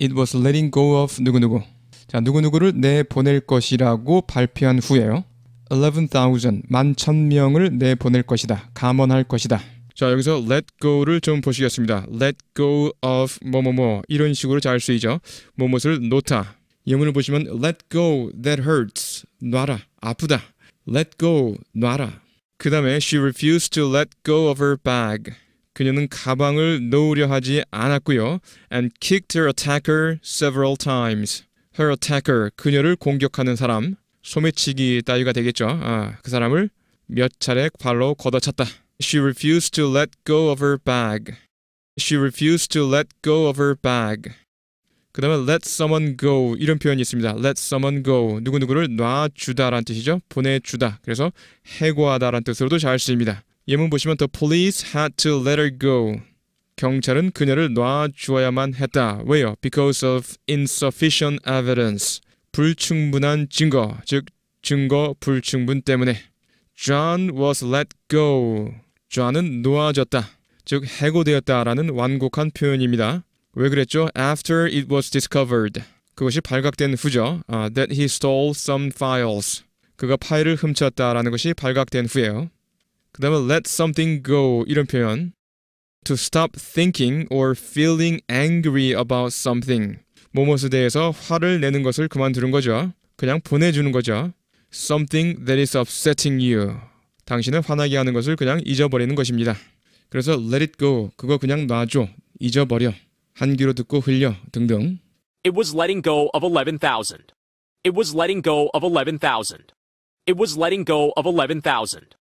It was letting go of 누구누구. 자, 누구누구를 내보낼 것이라고 발표한 후에요. 11,000, 11,000명을 내보낼 것이다. 감원할 것이다. 자, 여기서 let go를 좀 보시겠습니다. let go of 뭐뭐뭐 이런 식으로 잘 쓰이죠. 뭐뭇을 놓다. 예문을 보시면 let go that hurts. 놔라. 아프다. let go. 놔라. 그 다음에 she refused to let go of her bag. 그녀는 가방을 놓으려 하지 않았고요. And kicked her attacker several times. Her attacker, 그녀를 공격하는 사람. 소매치기 따위가 되겠죠. 아, 그 사람을 몇 차례 발로 걷어찼다. She refused to let go of her bag. She refused to let go of her bag. 그 다음에 let someone go 이런 표현이 있습니다. let someone go 누구누구를 놔주다라는 뜻이죠. 보내주다. 그래서 해고하다라는 뜻으로도 잘 쓰입니다. 예문 보시면 the police had to let her go. 경찰은 그녀를 놔주어야만 했다. 왜요? Because of insufficient evidence. 불충분한 증거, 즉 증거 불충분 때문에. John was let go. 존은 놓아졌다. 즉 해고되었다라는 완곡한 표현입니다. 왜 그랬죠? After it was discovered. 그것이 발각된 후죠. Uh, that he stole some files. 그가 파일을 훔쳤다라는 것이 발각된 후예요. 그 다음에 let something go 이런 표현 to stop thinking or feeling angry about something 뭐뭐에 대해서 화를 내는 것을 그만두는 거죠. 그냥 보내주는 거죠. something that is upsetting you 당신을 화나게 하는 것을 그냥 잊어버리는 것입니다. 그래서 let it go 그거 그냥 놔줘 잊어버려 한 귀로 듣고 흘려 등등 It was letting go of 11,000. It was letting go of 11,000. It was letting go of 11,000.